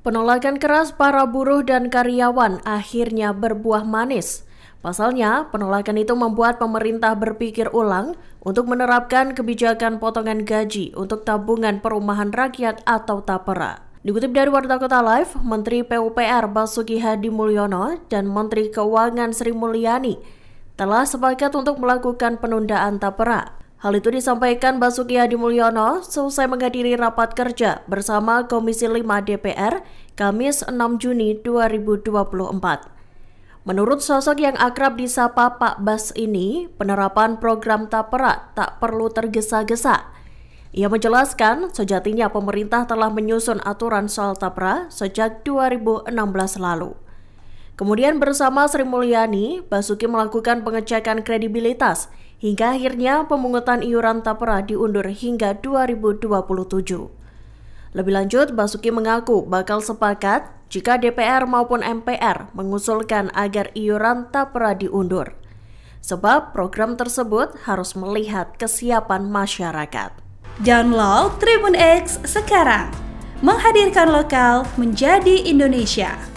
Penolakan keras para buruh dan karyawan akhirnya berbuah manis. Pasalnya, penolakan itu membuat pemerintah berpikir ulang untuk menerapkan kebijakan potongan gaji untuk tabungan perumahan rakyat atau TAPERA. Dikutip dari Warta Kota Live, Menteri PUPR Basuki Hadi Mulyono dan Menteri Keuangan Sri Mulyani telah sepakat untuk melakukan penundaan TAPERA. Hal itu disampaikan Basuki Hadi Mulyono selesai menghadiri rapat kerja bersama Komisi 5 DPR Kamis 6 Juni 2024. Menurut sosok yang akrab disapa Pak Bas ini, penerapan program Tapera tak perlu tergesa-gesa. Ia menjelaskan, sejatinya pemerintah telah menyusun aturan soal Tapera sejak 2016 lalu. Kemudian bersama Sri Mulyani, Basuki melakukan pengecekan kredibilitas – hingga akhirnya pemungutan iuran tapera diundur hingga 2027. Lebih lanjut, Basuki mengaku bakal sepakat jika DPR maupun MPR mengusulkan agar iuran tapera diundur. Sebab program tersebut harus melihat kesiapan masyarakat. Download Tribun X sekarang. Menghadirkan lokal menjadi Indonesia.